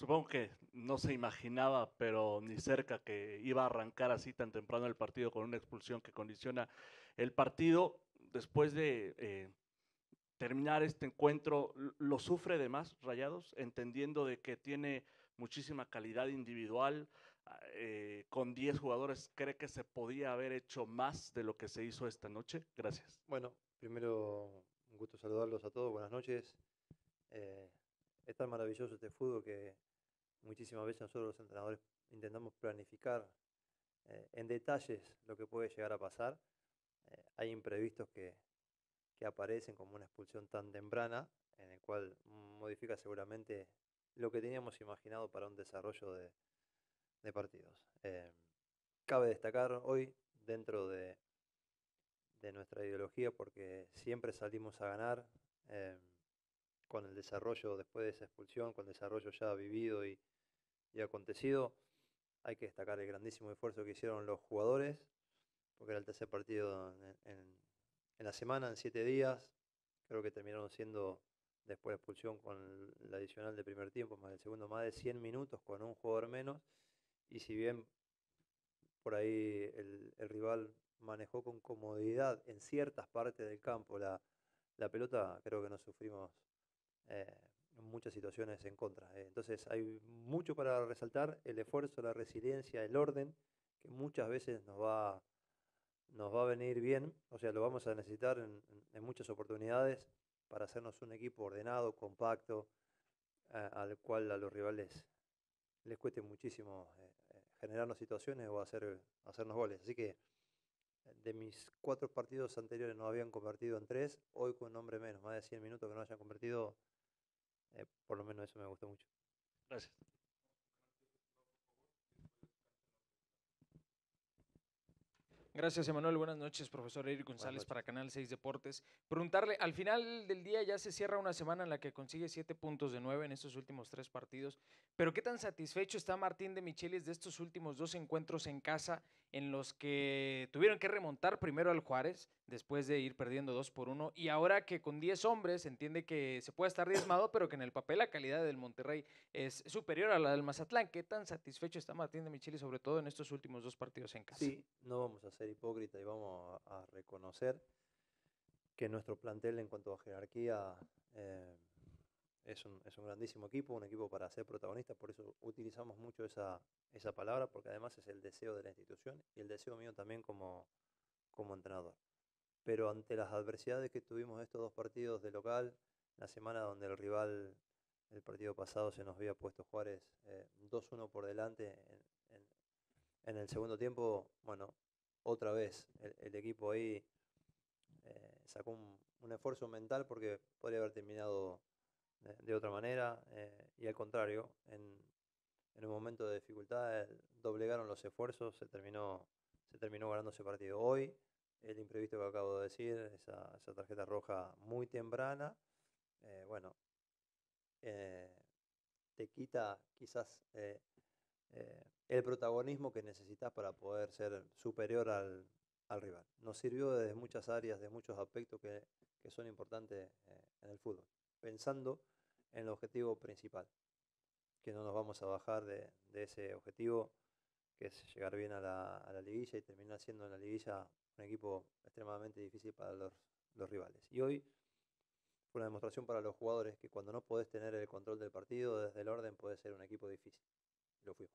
Supongo que no se imaginaba, pero ni cerca que iba a arrancar así tan temprano el partido con una expulsión que condiciona el partido. Después de eh, terminar este encuentro, lo sufre de más Rayados, entendiendo de que tiene muchísima calidad individual. Ah, eh, con 10 jugadores, ¿cree que se podía haber hecho más de lo que se hizo esta noche? Gracias. Bueno, primero un gusto saludarlos a todos, buenas noches. Eh, es tan maravilloso este fútbol que Muchísimas veces nosotros los entrenadores intentamos planificar eh, en detalles lo que puede llegar a pasar. Eh, hay imprevistos que, aparecen como una expulsión tan temprana, en el cual modifica seguramente lo que teníamos imaginado para un desarrollo de, partidos. Eh, cabe destacar hoy dentro de, nuestra ideología, porque siempre salimos a ganar, con el desarrollo después de esa expulsión, con el desarrollo ya vivido y, acontecido. Hay que destacar el grandísimo esfuerzo que hicieron los jugadores, porque era el tercer partido en, la semana, en siete días. Creo que terminaron siendo, después de la expulsión, con la adicional de primer tiempo, más el segundo, más de 100 minutos con un jugador menos. Y si bien por ahí el, rival manejó con comodidad en ciertas partes del campo la pelota, creo que no sufrimos eh, muchas situaciones en contra. Eh, entonces hay mucho para resaltar, el esfuerzo, la resiliencia, el orden, que muchas veces nos va, nos va a venir bien, o sea, lo vamos a necesitar en, muchas oportunidades para hacernos un equipo ordenado, compacto, al cual a los rivales les cueste muchísimo eh, generarnos situaciones o hacer, hacernos goles. Así que de mis cuatro partidos anteriores no habían convertido en tres, hoy con nombre menos, más de 100 minutos que no hayan convertido, eh, por lo menos eso me gustó mucho. Gracias. Gracias, Emanuel. Buenas noches, profesor Eric González para Canal 6 Deportes. Preguntarle, al final del día ya se cierra una semana en la que consigue siete puntos de 9 en estos últimos tres partidos, pero ¿qué tan satisfecho está Martín de Michelis de estos últimos dos encuentros en casa en los que tuvieron que remontar primero al Juárez después de ir perdiendo 2 por 1 y ahora que con 10 hombres entiende que se puede estar diezmado, pero que en el papel la calidad del Monterrey es superior a la del Mazatlán. ¿Qué tan satisfecho está Martín de Micheli sobre todo en estos últimos dos partidos en casa? Sí, no vamos a ser hipócritas y vamos a, reconocer que nuestro plantel en cuanto a jerarquía eh, es, un, es un grandísimo equipo, un equipo para ser protagonista, por eso utilizamos mucho esa, esa palabra porque además es el deseo de la institución y el deseo mío también como, como entrenador. Pero ante las adversidades que tuvimos estos dos partidos de local, la semana donde el rival, el partido pasado, se nos había puesto Juárez 2-1 eh, por delante en, el segundo tiempo, bueno, otra vez el, equipo ahí eh, sacó un, esfuerzo mental porque podría haber terminado de, otra manera eh, y al contrario, en, en un momento de dificultad doblegaron los esfuerzos, se terminó, se terminó ganando ese partido. Hoy, el imprevisto que acabo de decir, esa, tarjeta roja muy temprana, eh, bueno, eh, te quita quizás eh, el protagonismo que necesitas para poder ser superior al, rival. Nos sirvió desde muchas áreas, de muchos aspectos que son importantes en el fútbol, pensando en el objetivo principal, que no nos vamos a bajar de, ese objetivo, que es llegar bien a la, liguilla y terminar siendo en la liguilla un equipo extremadamente difícil para los, rivales. Y hoy fue una demostración para los jugadores que cuando no podés tener el control del partido desde el orden puede ser un equipo difícil. Lo fuimos.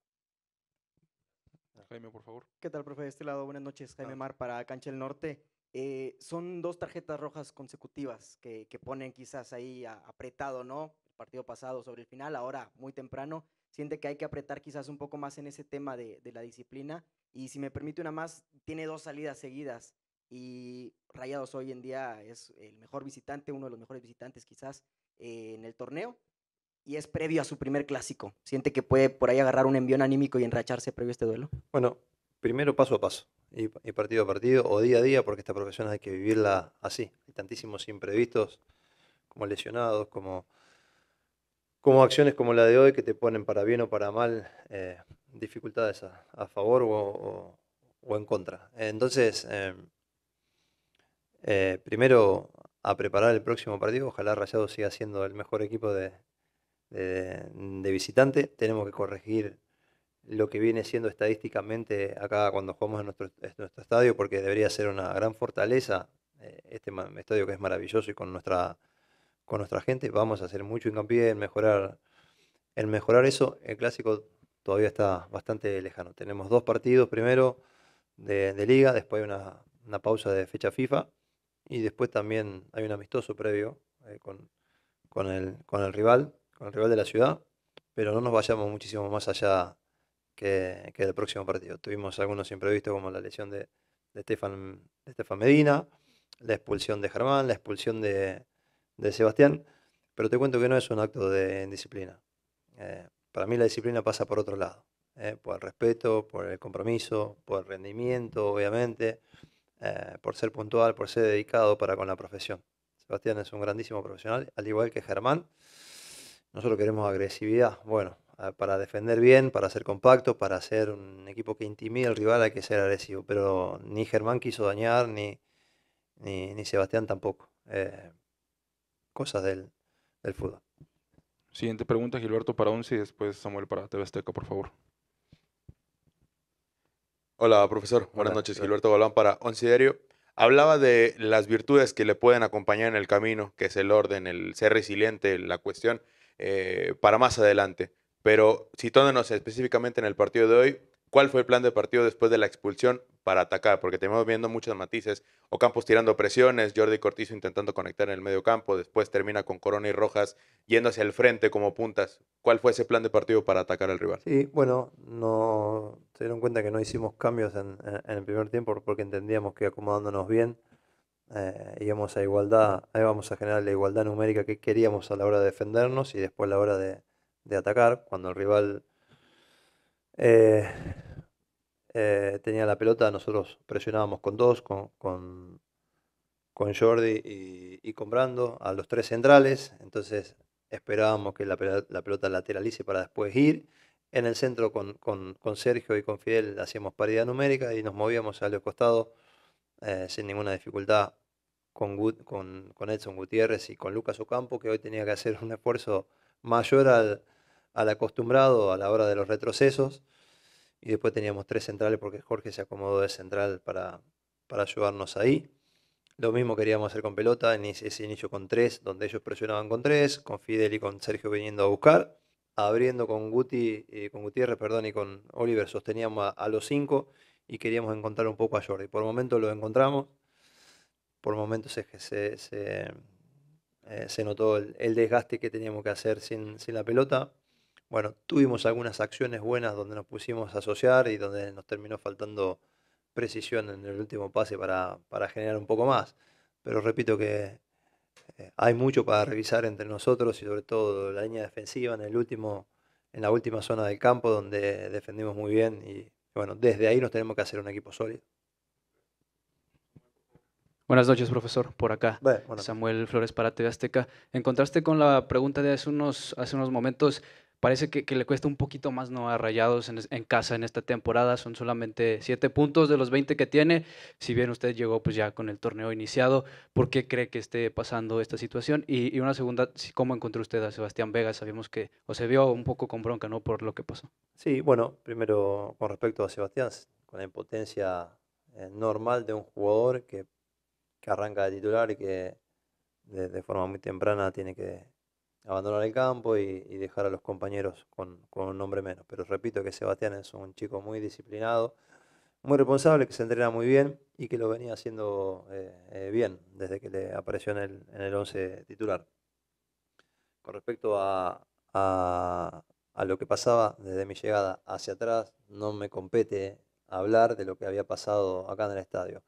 Jaime, por favor. ¿Qué tal, profe? De este lado, buenas noches. Jaime ah. Mar para Cancha del Norte. Eh, son dos tarjetas rojas consecutivas que, ponen quizás ahí apretado, ¿no? El partido pasado sobre el final, ahora muy temprano. Siente que hay que apretar quizás un poco más en ese tema de, la disciplina. Y si me permite una más, tiene dos salidas seguidas. Y Rayados hoy en día es el mejor visitante, uno de los mejores visitantes quizás eh, en el torneo. Y es previo a su primer clásico. ¿Siente que puede por ahí agarrar un envión anímico y enracharse previo a este duelo? Bueno, primero paso a paso. Y, partido a partido o día a día, porque esta profesión hay que vivirla así. Hay tantísimos imprevistos, como lesionados, como, como acciones como la de hoy que te ponen para bien o para mal eh, dificultades a, favor o, en contra. Entonces, em, eh, primero a preparar el próximo partido. Ojalá Rayado siga siendo el mejor equipo de visitante. Tenemos que corregir lo que viene siendo estadísticamente acá cuando jugamos en nuestro, estadio, porque debería ser una gran fortaleza, eh, este estadio que es maravilloso y con nuestra, con nuestra gente, vamos a hacer mucho hincapié en mejorar, en mejorar eso. El clásico todavía está bastante lejano. Tenemos dos partidos primero de, liga, después una, pausa de fecha FIFA y después también hay un amistoso previo eh, con, con, el, con el rival, con el rival de la ciudad, pero no nos vayamos muchísimo más allá que, el próximo partido. Tuvimos algunos imprevistos como la lesión de, Estefan, Medina, la expulsión de Germán, la expulsión de, Sebastián, pero te cuento que no es un acto de indisciplina. Eh, para mí la disciplina pasa por otro lado, eh, por el respeto, por el compromiso, por el rendimiento, obviamente, eh, por ser puntual, por ser dedicado para con la profesión. Sebastián es un grandísimo profesional, al igual que Germán. Nosotros queremos agresividad. Bueno, para defender bien, para ser compacto, para ser un equipo que intimide al rival hay que ser agresivo. Pero ni Germán quiso dañar, ni, ni, Sebastián tampoco. Eh, cosas del, fútbol. Siguiente pregunta, Gilberto para Once y después Samuel para TV Azteca, por favor. Hola, profesor. Buenas noches. Gilberto Balón para Once Hablaba de las virtudes que le pueden acompañar en el camino, que es el orden, el ser resiliente, la cuestión, eh, para más adelante. Pero citándonos específicamente en el partido de hoy, ¿cuál fue el plan de partido después de la expulsión para atacar? Porque tenemos viendo muchos matices. Ocampos tirando presiones, Jordi Cortizo intentando conectar en el medio campo, después termina con Corona y Rojas yendo hacia el frente como puntas. ¿Cuál fue ese plan de partido para atacar al rival? Sí, bueno, no se dieron cuenta que no hicimos cambios en, el primer tiempo porque entendíamos que acomodándonos bien eh, íbamos a igualdad, ahí a generar la igualdad numérica que queríamos a la hora de defendernos y después a la hora de de atacar, cuando el rival eh, eh, tenía la pelota, nosotros presionábamos con dos, con, con, Jordi y, con Brando, a los tres centrales, entonces esperábamos que la, pelota lateralice para después ir. En el centro con, Sergio y con Fidel hacíamos paridad numérica y nos movíamos a los costados eh, sin ninguna dificultad con, con, Edson Gutiérrez y con Lucas Ocampo, que hoy tenía que hacer un esfuerzo mayor al, al acostumbrado a la hora de los retrocesos. Y después teníamos tres centrales porque Jorge se acomodó de central para, para ayudarnos ahí. Lo mismo queríamos hacer con pelota, ese inicio con tres, donde ellos presionaban con tres, con Fidel y con Sergio viniendo a buscar. Abriendo con, Guti, eh, con Gutiérrez perdón, y con Oliver sosteníamos a, los cinco y queríamos encontrar un poco a Jordi. Por momento lo encontramos, por momentos se, se, se, eh, se notó el, desgaste que teníamos que hacer sin, sin la pelota. Bueno, tuvimos algunas acciones buenas donde nos pusimos a asociar y donde nos terminó faltando precisión en el último pase para, para generar un poco más. Pero repito que eh, hay mucho para revisar entre nosotros y sobre todo la línea defensiva en el último en la última zona del campo donde defendimos muy bien y bueno, desde ahí nos tenemos que hacer un equipo sólido. Buenas noches, profesor, por acá. Bueno, Samuel Flores para TV Azteca. Encontraste con la pregunta de hace unos, hace unos momentos parece que, le cuesta un poquito más no a en, casa en esta temporada. Son solamente 7 puntos de los 20 que tiene. Si bien usted llegó pues ya con el torneo iniciado, ¿por qué cree que esté pasando esta situación? Y, una segunda, ¿cómo encontró usted a Sebastián Vega? Sabemos que o se vio un poco con bronca, ¿no? Por lo que pasó. Sí, bueno, primero con respecto a Sebastián, con la impotencia eh, normal de un jugador que, arranca de titular y que de forma muy temprana tiene que abandonar el campo y, dejar a los compañeros con, un nombre menos. Pero repito que Sebastián es un chico muy disciplinado, muy responsable, que se entrena muy bien y que lo venía haciendo eh, eh, bien desde que le apareció en el, once titular. Con respecto a lo que pasaba desde mi llegada hacia atrás, no me compete hablar de lo que había pasado acá en el estadio.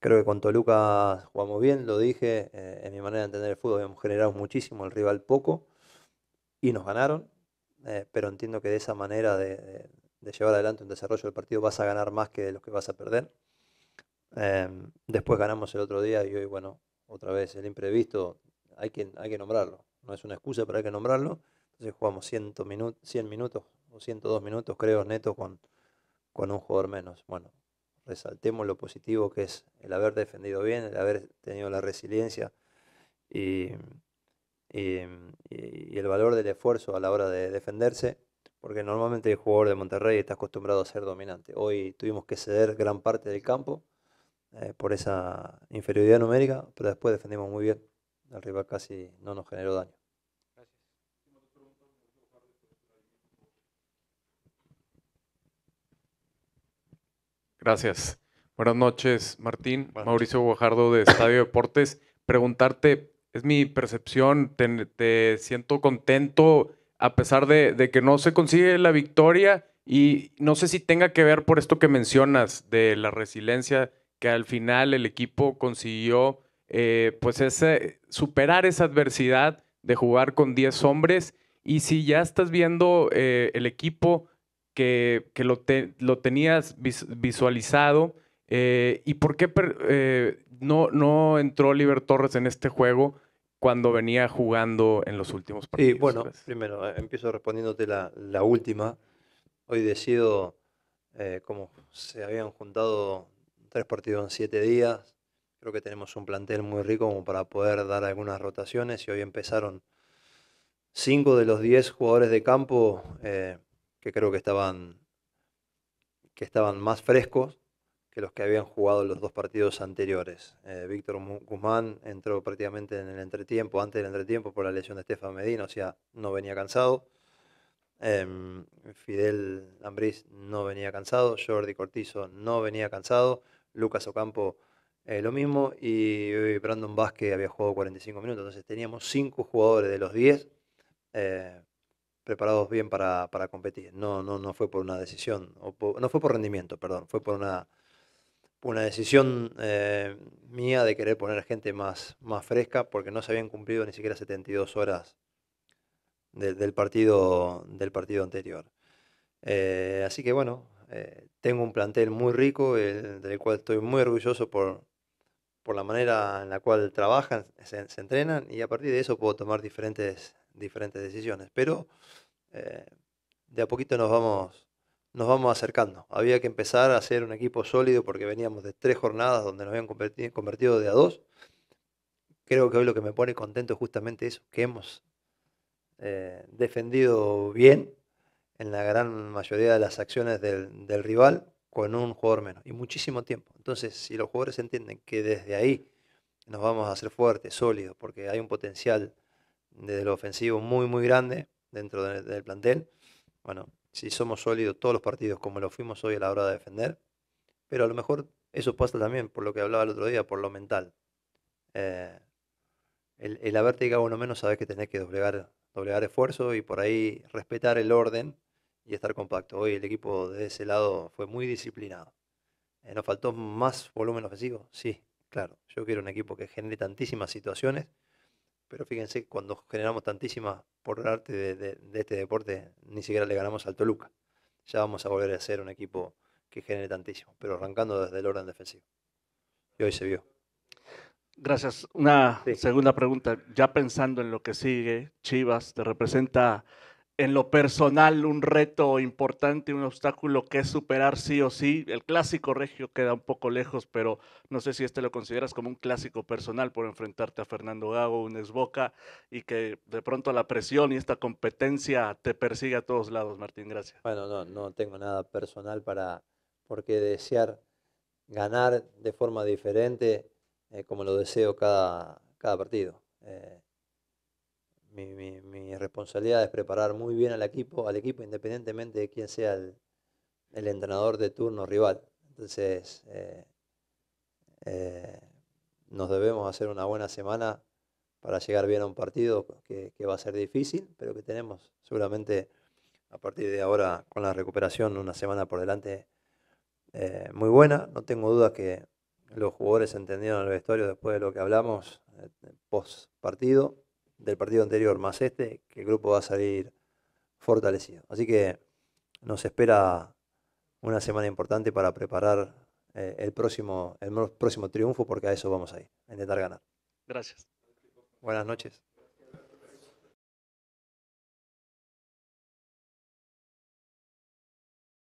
Creo que con Toluca jugamos bien, lo dije, en eh, mi manera de entender el fútbol hemos generado muchísimo, el rival poco, y nos ganaron, eh, pero entiendo que de esa manera de, llevar adelante un desarrollo del partido vas a ganar más que de los que vas a perder. Em, después ganamos el otro día y hoy, bueno, otra vez el imprevisto, hay que, hay que nombrarlo, no es una excusa, pero hay que nombrarlo. Entonces jugamos 100, 100 minutos o 102 minutos, creo, neto con, con un jugador menos. Bueno, resaltemos lo positivo que es el haber defendido bien, el haber tenido la resiliencia y, el valor del esfuerzo a la hora de defenderse, porque normalmente el jugador de Monterrey está acostumbrado a ser dominante. Hoy tuvimos que ceder gran parte del campo eh, por esa inferioridad numérica, pero después defendimos muy bien. El rival casi no nos generó daño. Gracias. Buenas noches, Martín. Mauricio Guajardo de Estadio Deportes. Preguntarte, es mi percepción, te, siento contento a pesar de, que no se consigue la victoria y no sé si tenga que ver por esto que mencionas de la resiliencia, que al final el equipo consiguió eh, pues ese, superar esa adversidad de jugar con 10 hombres y si ya estás viendo eh, el equipo que, lo, tenías visualizado. Eh, ¿Y por qué eh, no, no entró Oliver Torres en este juego cuando venía jugando en los últimos partidos? y bueno, primero eh, empiezo respondiéndote la, última. Hoy decido, como se habían juntado tres partidos en siete días, creo que tenemos un plantel muy rico como para poder dar algunas rotaciones y hoy empezaron cinco de los diez jugadores de campo que creo que estaban, que estaban más frescos que los que habían jugado los dos partidos anteriores. Eh, Víctor Guzmán entró prácticamente en el entretiempo, antes del entretiempo, por la lesión de Estefan Medina, o sea, no venía cansado. Em, Fidel Ambriz no venía cansado, Jordi Cortizo no venía cansado, Lucas Ocampo eh, lo mismo y Brandon Vázquez había jugado 45 minutos, entonces teníamos cinco jugadores de los 10 eh, preparados bien para, competir. No, no, no fue por una decisión, no fue por rendimiento, perdón, fue por una, una decisión eh, mía de querer poner gente más, más fresca porque no se habían cumplido ni siquiera 72 horas del, partido, del partido anterior. Eh, así que bueno, eh, tengo un plantel muy rico del cual estoy muy orgulloso por, por la manera en la cual trabajan, se, se entrenan y a partir de eso puedo tomar diferentes diferentes decisiones. Pero eh, de a poquito nos vamos, nos vamos acercando. Había que empezar a hacer un equipo sólido porque veníamos de tres jornadas donde nos habían convertido de a dos. Creo que hoy lo que me pone contento es justamente eso, que hemos eh, defendido bien en la gran mayoría de las acciones del, del rival con un jugador menos y muchísimo tiempo. Entonces, si los jugadores entienden que desde ahí nos vamos a hacer fuertes, sólidos, porque hay un potencial desde lo ofensivo muy, muy grande dentro del plantel. Bueno, si somos sólidos todos los partidos como lo fuimos hoy a la hora de defender, pero a lo mejor eso pasa también por lo que hablaba el otro día, por lo mental. Eh, el, el, haberte llegado uno menos, sabes que tenés que doblegar, doblegar esfuerzo y por ahí respetar el orden y estar compacto. Hoy el equipo de ese lado fue muy disciplinado. Eh, ¿Nos faltó más volumen ofensivo? Sí, claro. Yo quiero un equipo que genere tantísimas situaciones pero fíjense cuando generamos tantísima por arte de, este deporte, ni siquiera le ganamos al Toluca. Ya vamos a volver a ser un equipo que genere tantísimo, pero arrancando desde el orden defensivo. Y hoy se vio. Gracias. Una segunda pregunta. Ya pensando en lo que sigue, Chivas te representa en lo personal un reto importante, un obstáculo que es superar sí o sí. El clásico regio queda un poco lejos, pero no sé si este lo consideras como un clásico personal por enfrentarte a Fernando Gago, un exboca, y que de pronto la presión y esta competencia te persigue a todos lados, Martín. Gracias. Bueno, no, no tengo nada personal para, porque desear ganar de forma diferente, eh, como lo deseo cada, cada partido. Eh, mi, responsabilidad es preparar muy bien al equipo, al equipo independientemente de quién sea el, entrenador de turno rival. Entonces, eh, eh, nos debemos hacer una buena semana para llegar bien a un partido que, va a ser difícil, pero que tenemos seguramente a partir de ahora con la recuperación una semana por delante eh, muy buena. No tengo dudas que los jugadores entendieron el vestuario después de lo que hablamos post partido del partido anterior más este, que el grupo va a salir fortalecido. Así que nos espera una semana importante para preparar eh, el, próximo, el próximo triunfo, porque a eso vamos a ir, a intentar ganar. Gracias. Buenas noches.